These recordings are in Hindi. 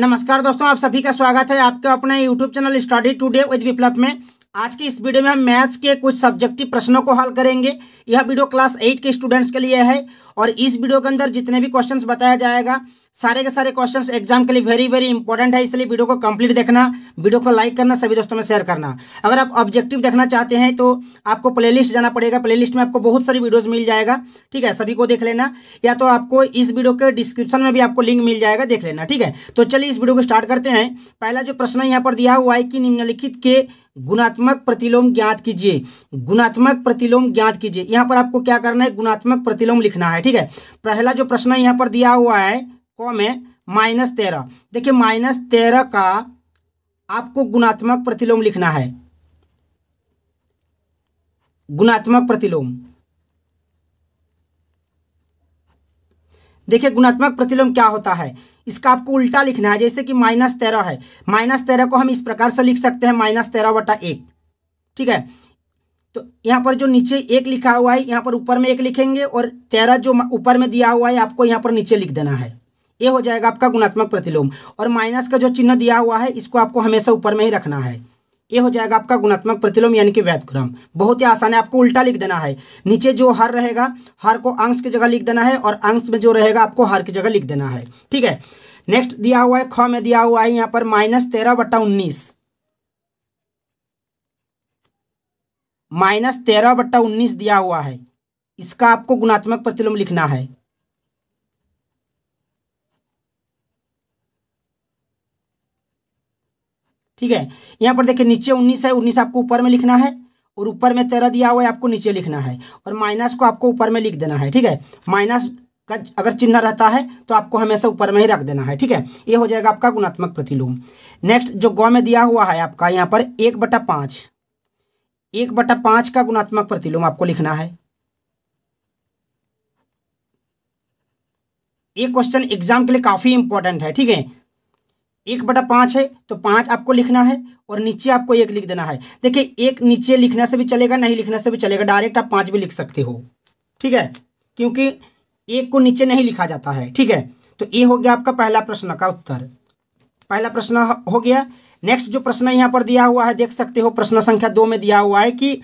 नमस्कार दोस्तों आप सभी का स्वागत है आपके अपने YouTube channel study today with Viplav में आज की इस वीडियो में हम मैथ्स के कुछ सब्जेक्टिव प्रश्नों को हल करेंगे यह वीडियो क्लास एट के स्टूडेंट्स के लिए है और इस वीडियो के अंदर जितने भी क्वेश्चंस बताया जाएगा सारे के सारे क्वेश्चंस एग्जाम के लिए वेरी वेरी इंपॉर्टेंट है इसलिए वीडियो को कंप्लीट देखना वीडियो को लाइक करना सभी दोस्तों में शेयर करना अगर आप ऑब्जेक्टिव देखना चाहते हैं तो आपको प्ले जाना पड़ेगा प्ले में आपको बहुत सारी वीडियोज मिल जाएगा ठीक है सभी को देख लेना या तो आपको इस वीडियो के डिस्क्रिप्शन में भी आपको लिंक मिल जाएगा देख लेना ठीक है तो चलिए इस वीडियो को स्टार्ट करते हैं पहला जो प्रश्न यहाँ पर दिया हुआ है कि निम्नलिखित के गुणात्मक प्रतिलोम ज्ञात कीजिए गुणात्मक प्रतिलोम ज्ञात कीजिए यहां पर आपको क्या करना है गुणात्मक प्रतिलोम लिखना है ठीक है पहला जो प्रश्न यहां पर दिया हुआ है कौ में माइनस तेरह देखिए माइनस तेरह का आपको गुणात्मक प्रतिलोम लिखना है गुणात्मक प्रतिलोम देखिए गुणात्मक प्रतिलोम क्या होता है इसका आपको उल्टा लिखना है जैसे कि माइनस तेरह है माइनस तेरह को हम इस प्रकार से लिख सकते हैं माइनस तेरह बटा एक ठीक है तो यहाँ पर जो नीचे एक लिखा हुआ है यहाँ पर ऊपर में एक लिखेंगे और तेरह जो ऊपर में दिया हुआ है आपको यहाँ पर नीचे लिख देना है ये हो जाएगा आपका गुणात्मक प्रतिलोम और माइनस का जो चिन्ह दिया हुआ है इसको आपको हमेशा ऊपर में ही रखना है ये हो जाएगा आपका गुणात्मक प्रतिलोम यानी कि व्यातक्रम बहुत ही आसान है आपको उल्टा लिख देना है नीचे जो हर रहेगा हर को अंश की जगह लिख देना है और अंश में जो रहेगा आपको हर की जगह लिख देना है ठीक है नेक्स्ट दिया हुआ है ख में दिया हुआ है यहाँ पर माइनस तेरह बटा उन्नीस माइनस तेरह बट्टा उन्नीस दिया हुआ है इसका आपको गुणात्मक प्रतिलोम लिखना है ठीक है यहाँ पर देखिए नीचे उन्नीस है उन्नीस आपको ऊपर में लिखना है और ऊपर में तेरह दिया हुआ है आपको नीचे लिखना है और माइनस को आपको ऊपर में लिख देना है ठीक है माइनस का अगर चिन्ह रहता है तो आपको हमेशा ऊपर में ही रख देना है ठीक है ये हो जाएगा आपका गुणात्मक प्रतिलोम नेक्स्ट जो गौ में दिया हुआ है आपका यहाँ पर एक बटा पाँच एक बटा पाँच का गुणात्मक प्रतिलोम आपको लिखना है ये क्वेश्चन एग्जाम के लिए काफ़ी इंपॉर्टेंट है ठीक है एक बटा पाँच है तो पाँच आपको लिखना है और नीचे आपको एक लिख देना है देखिए एक नीचे लिखने से भी चलेगा नहीं लिखने से भी चलेगा डायरेक्ट आप पाँच भी लिख सकते हो ठीक है क्योंकि एक को नीचे नहीं लिखा जाता है ठीक है तो ये हो गया आपका पहला प्रश्न का उत्तर पहला प्रश्न हो गया नेक्स्ट जो प्रश्न यहाँ पर दिया हुआ है देख सकते हो प्रश्न संख्या दो में दिया हुआ है कि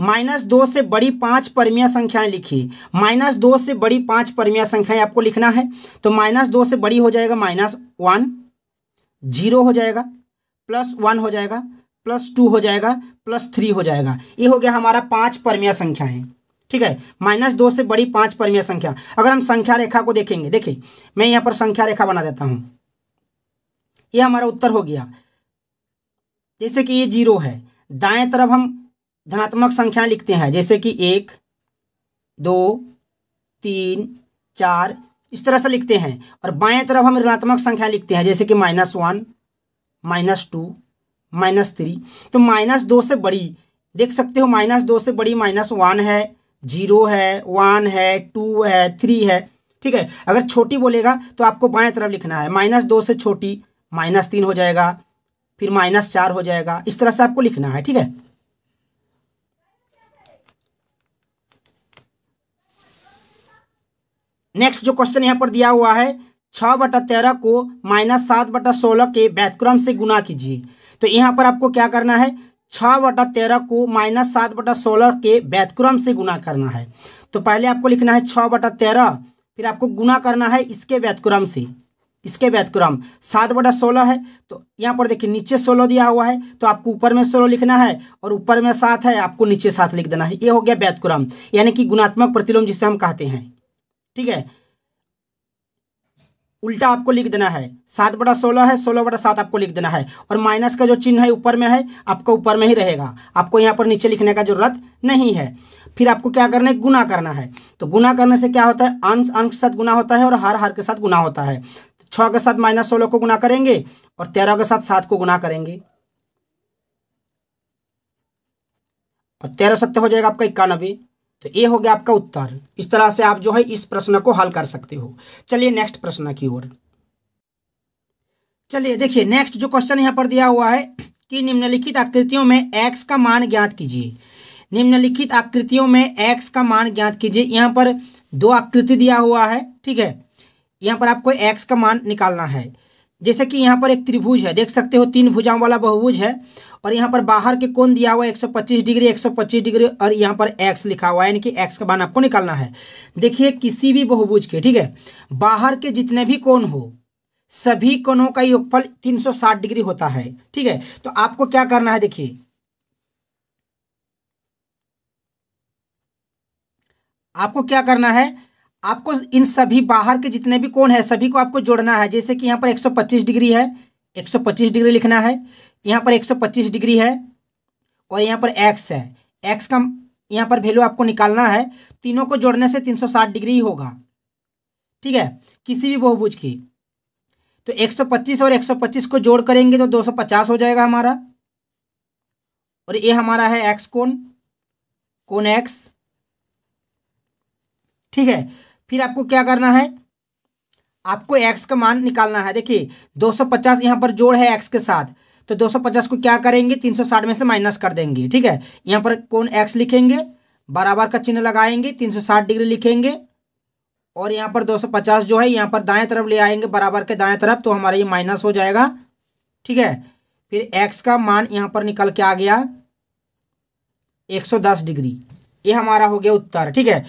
माइनस दो से बड़ी पांच परमीय संख्याएं लिखी माइनस दो से बड़ी पांच परमीय संख्याएं आपको लिखना है तो माइनस दो से बड़ी हो जाएगा माइनस वन जीरो हो जाएगा प्लस वन हो जाएगा प्लस टू हो जाएगा प्लस थ्री हो जाएगा ये हो गया हमारा पांच परमीय संख्या है ठीक है माइनस दो से बड़ी पांच परमीय संख्या अगर हम संख्या रेखा को देखेंगे देखिए मैं यहां पर संख्या रेखा बना देता हूं ये हमारा उत्तर हो गया जैसे कि ये जीरो है दाएं तरफ हम धनात्मक संख्याएं लिखते हैं जैसे कि एक दो तीन चार इस तरह से लिखते हैं और बाएं तरफ हम ऋणात्मक संख्या लिखते हैं जैसे कि minus one minus two minus three तो माइनस दो से बड़ी देख सकते हो माइनस दो से बड़ी माइनस वन है जीरो है वन है टू है थ्री है ठीक है अगर छोटी बोलेगा तो आपको बाएं तरफ लिखना है माइनस दो से छोटी माइनस तीन हो जाएगा फिर माइनस चार हो जाएगा इस तरह से आपको लिखना है ठीक है नेक्स्ट जो क्वेश्चन यहाँ पर दिया हुआ है छः बटा तेरह को माइनस सात बटा सोलह के बैतक्रम से गुना कीजिए तो यहाँ पर आपको क्या करना है छः बटा तेरह को माइनस सात बटा सोलह के बैतक्रम से गुना करना है तो पहले आपको लिखना है छः बटा तेरह फिर आपको गुना करना है इसके व्यतक्रम से इसके व्यतक्रम सात बटा सोलह है तो यहाँ पर देखिए नीचे सोलह दिया हुआ है तो आपको ऊपर में सोलह लिखना है और ऊपर में सात है आपको नीचे सात लिख देना है ये हो गया व्यतक्रम यानी कि गुणात्मक प्रतिलोम जिसे हम कहते हैं ठीक है उल्टा आपको लिख देना है सात बटा सोलह है सोलह बटा सात आपको लिख देना है और माइनस का जो चिन्ह है ऊपर में है आपको ऊपर में ही रहेगा आपको यहाँ पर नीचे लिखने का जरूरत नहीं है फिर आपको क्या करना है गुना करना है तो गुना करने से क्या होता है अंश अंश के साथ गुना होता है और हर हर के साथ गुना होता है तो छः के साथ माइनस सोलह को गुना करेंगे और तेरह के साथ सात को गुना करेंगे और तेरह सत्य हो जाएगा आपका इक्यानबे तो ए हो गया आपका उत्तर इस तरह से आप जो है इस प्रश्न को हल कर सकते हो चलिए नेक्स्ट प्रश्न की ओर चलिए देखिए नेक्स्ट जो क्वेश्चन यहाँ पर दिया हुआ है कि निम्नलिखित आकृतियों में एक्स का मान ज्ञात कीजिए निम्नलिखित आकृतियों में एक्स का मान ज्ञात कीजिए यहाँ पर दो आकृति दिया हुआ है ठीक है यहाँ पर आपको एक्स का मान निकालना है जैसे कि यहाँ पर एक त्रिभुज है देख सकते हो तीन भुजाओं वाला बहुभुज है और यहाँ पर बाहर के कोण दिया हुआ है 125 डिग्री 125 डिग्री और यहाँ पर एक्स लिखा हुआ है यानी कि एक्स का मान आपको निकालना है देखिए किसी भी बहुभुज के ठीक है बाहर के जितने भी कोण हो सभी कोणों का योगफल 360 डिग्री होता है ठीक है तो आपको क्या करना है देखिए आपको क्या करना है आपको इन सभी बाहर के जितने भी कोण है सभी को आपको जोड़ना है जैसे कि यहाँ पर 125 डिग्री है 125 डिग्री लिखना है यहाँ पर 125 डिग्री है और यहाँ पर एक्स है एक्स का यहाँ पर वैल्यू आपको निकालना है तीनों को जोड़ने से 360 डिग्री होगा ठीक है किसी भी बहुभुज की तो 125 और 125 को जोड़ करेंगे तो 250 हो जाएगा हमारा और ये हमारा है एक्स कौन कौन एक्स ठीक है फिर आपको क्या करना है आपको एक्स का मान निकालना है देखिए 250 यहाँ पर जोड़ है एक्स के साथ तो 250 को क्या करेंगे 360 में से माइनस कर देंगे ठीक है यहाँ पर कौन एक्स लिखेंगे बराबर का चिन्ह लगाएंगे 360 डिग्री लिखेंगे और यहाँ पर 250 जो है यहाँ पर दाएं तरफ ले आएंगे बराबर के दाएं तरफ तो हमारा ये माइनस हो जाएगा ठीक है फिर एक्स का मान यहाँ पर निकल के आ गया एक डिग्री ये हमारा हो गया उत्तर ठीक है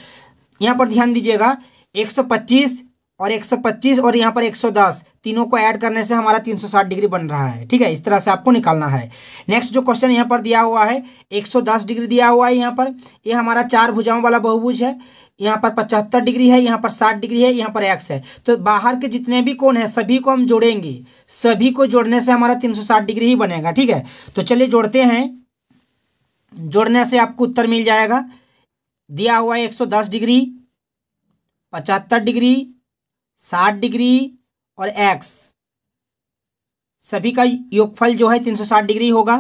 यहाँ पर ध्यान दीजिएगा 125 और 125 और यहाँ पर 110 तीनों को ऐड करने से हमारा 360 डिग्री बन रहा है ठीक है इस तरह से आपको निकालना है नेक्स्ट जो क्वेश्चन यहाँ पर दिया हुआ है 110 डिग्री दिया हुआ है यहाँ पर ये यह हमारा चार भुजाओं वाला बहुभुज है यहाँ पर पचहत्तर डिग्री है यहाँ पर साठ डिग्री है यहाँ पर एक्स है तो बाहर के जितने भी कोण हैं सभी को हम जोड़ेंगे सभी को जोड़ने से हमारा 360 डिग्री ही बनेगा ठीक है तो चलिए जोड़ते हैं जोड़ने से आपको उत्तर मिल जाएगा दिया हुआ है 110 डिग्री 75 डिग्री 60 डिग्री और x सभी का योगफल जो है 360 डिग्री होगा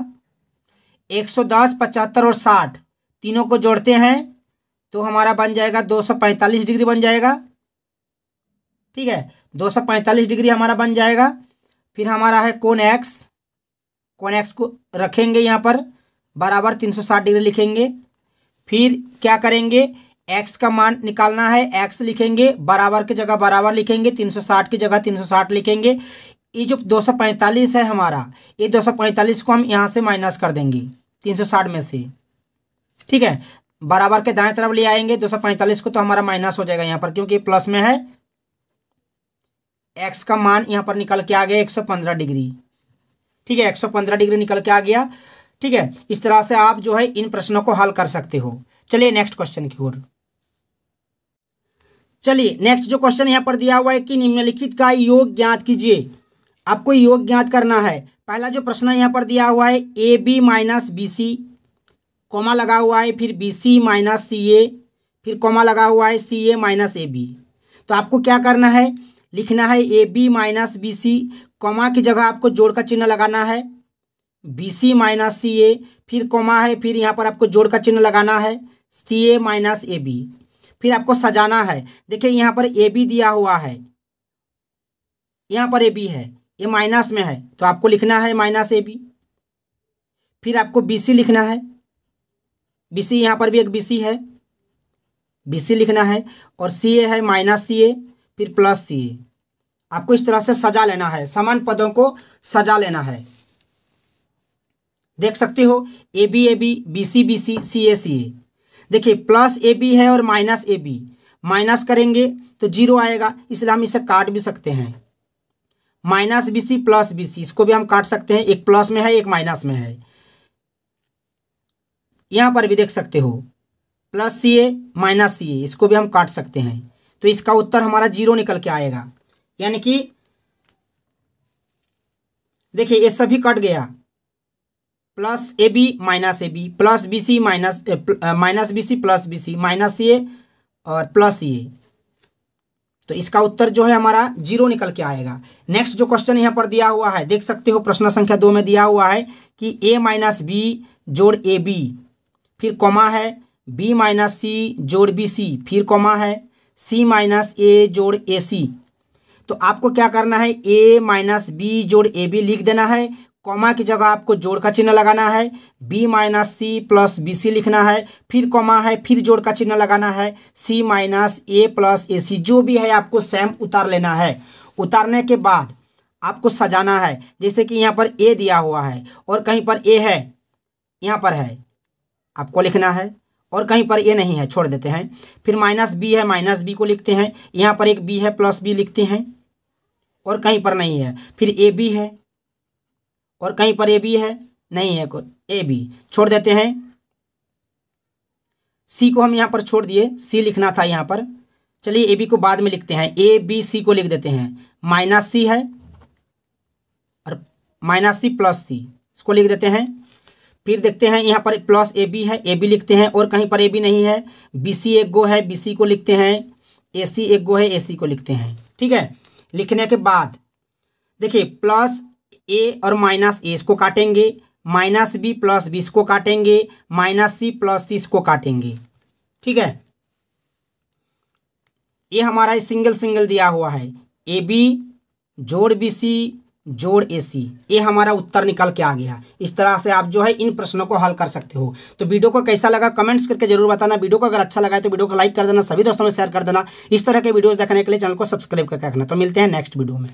110, 75 और 60 तीनों को जोड़ते हैं तो हमारा बन जाएगा 245 डिग्री बन जाएगा ठीक है 245 डिग्री हमारा बन जाएगा फिर हमारा है कोन एक्स कोन एक्स को रखेंगे यहाँ पर बराबर 360 डिग्री लिखेंगे फिर क्या करेंगे एक्स का मान निकालना है एक्स लिखेंगे बराबर की जगह बराबर लिखेंगे 360 की जगह 360 लिखेंगे ये जो 245 है हमारा ये 245 को हम यहाँ से माइनस कर देंगे 360 में से ठीक है बराबर के दाएं तरफ ले आएंगे 245 को तो हमारा माइनस हो जाएगा यहाँ पर क्योंकि प्लस में है एक्स का मान यहाँ पर निकल के आ गया 115 डिग्री ठीक है 115 डिग्री निकल के आ गया ठीक है इस तरह से आप जो है इन प्रश्नों को हल कर सकते हो चलिए नेक्स्ट क्वेश्चन की ओर चलिए नेक्स्ट जो क्वेश्चन यहाँ पर दिया हुआ है कि निम्नलिखित का योग ज्ञात कीजिए आपको योग ज्ञात करना है पहला जो प्रश्न यहाँ पर दिया हुआ है A B minus B C comma लगा हुआ है फिर बी सी माइनस सी ए फिर कॉमा लगा हुआ है सी ए माइनस ए बी तो आपको क्या करना है लिखना है A B minus B C comma की जगह आपको जोड़ का चिन्ह लगाना है बी सी माइनस सी ए फिर कोमा है फिर यहाँ पर आपको जोड़ का चिन्ह लगाना है सी ए माइनस ए बी फिर आपको सजाना है देखिए यहाँ पर ए बी दिया हुआ है यहाँ पर ए बी है ये माइनस में है तो आपको लिखना है माइनस ए बी फिर आपको बी सी लिखना है बी सी यहाँ पर भी एक बी सी है बी सी लिखना है और सी ए है माइनस सी ए फिर प्लस सी ए आपको इस तरह से सजा लेना है समान पदों को सजा लेना है देख सकते हो A B A B B C B C C A C A देखिए प्लस ए बी है और माइनस ए बी माइनस करेंगे तो जीरो आएगा इसलिए हम इसे काट भी सकते हैं minus B C plus B C इसको भी हम काट सकते हैं एक प्लस में है एक माइनस में है यहां पर भी देख सकते हो प्लस सी ए माइनस सी ए इसको भी हम काट सकते हैं तो इसका उत्तर हमारा जीरो निकल के आएगा यानी कि देखिए ये सभी कट गया plus A B minus A B plus B C minus minus B C plus B C minus A और प्लस ए तो इसका उत्तर जो है हमारा जीरो निकल के आएगा नेक्स्ट जो क्वेश्चन यहाँ पर दिया हुआ है देख सकते हो प्रश्न संख्या दो में दिया हुआ है कि ए माइनस बी जोड़ ए बी फिर कॉमा है बी माइनस सी जोड़ बी सी फिर कॉमा है सी माइनस ए जोड़ ए सी तो आपको क्या करना है ए माइनस बी जोड़ ए बी लिख देना है कॉमा की जगह आपको जोड़ का चिन्ह लगाना है B minus C plus B C लिखना है फिर कॉमा है फिर जोड़ का चिन्ह लगाना है सी माइनस ए प्लस ए सी जो भी है आपको सैम उतार लेना है उतारने के बाद आपको सजाना है जैसे कि यहाँ पर ए दिया हुआ है और कहीं पर ए है यहाँ पर है आपको लिखना है और कहीं पर ए नहीं है छोड़ देते हैं फिर माइनस बी है माइनस बी को लिखते हैं यहाँ पर एक बी है प्लस बी लिखते हैं और कहीं पर नहीं है फिर ए बी है और कहीं पर ए बी है नहीं है ए बी छोड़ देते हैं सी को हम यहाँ पर छोड़ दिए सी लिखना था यहाँ पर चलिए ए बी को बाद में लिखते हैं ए बी सी को लिख देते हैं माइनस सी है और माइनस सी प्लस सी इसको लिख देते हैं फिर देखते हैं यहाँ पर प्लस ए बी है ए बी लिखते हैं और कहीं पर ए बी नहीं है बी सी एक गो है बी सी को लिखते हैं ए सी एक गो है ए सी को लिखते हैं ठीक है लिखने के बाद देखिए प्लस ए और माइनस ए इसको काटेंगे माइनस बी प्लस बी इसको काटेंगे माइनस सी प्लस सी इसको काटेंगे ठीक है ये हमारा सिंगल सिंगल दिया हुआ है ए बी जोड़ बी सी जोड़ ए सी ये हमारा उत्तर निकल के आ गया इस तरह से आप जो है इन प्रश्नों को हल कर सकते हो तो वीडियो को कैसा लगा कमेंट्स करके जरूर बताना वीडियो को अगर अच्छा लगा तो वीडियो को लाइक कर देना सभी दोस्तों में शेयर कर देना इस तरह के वीडियोस देखने के लिए चैनल को सब्सक्राइब करके रखना तो मिलते हैं नेक्स्ट वीडियो में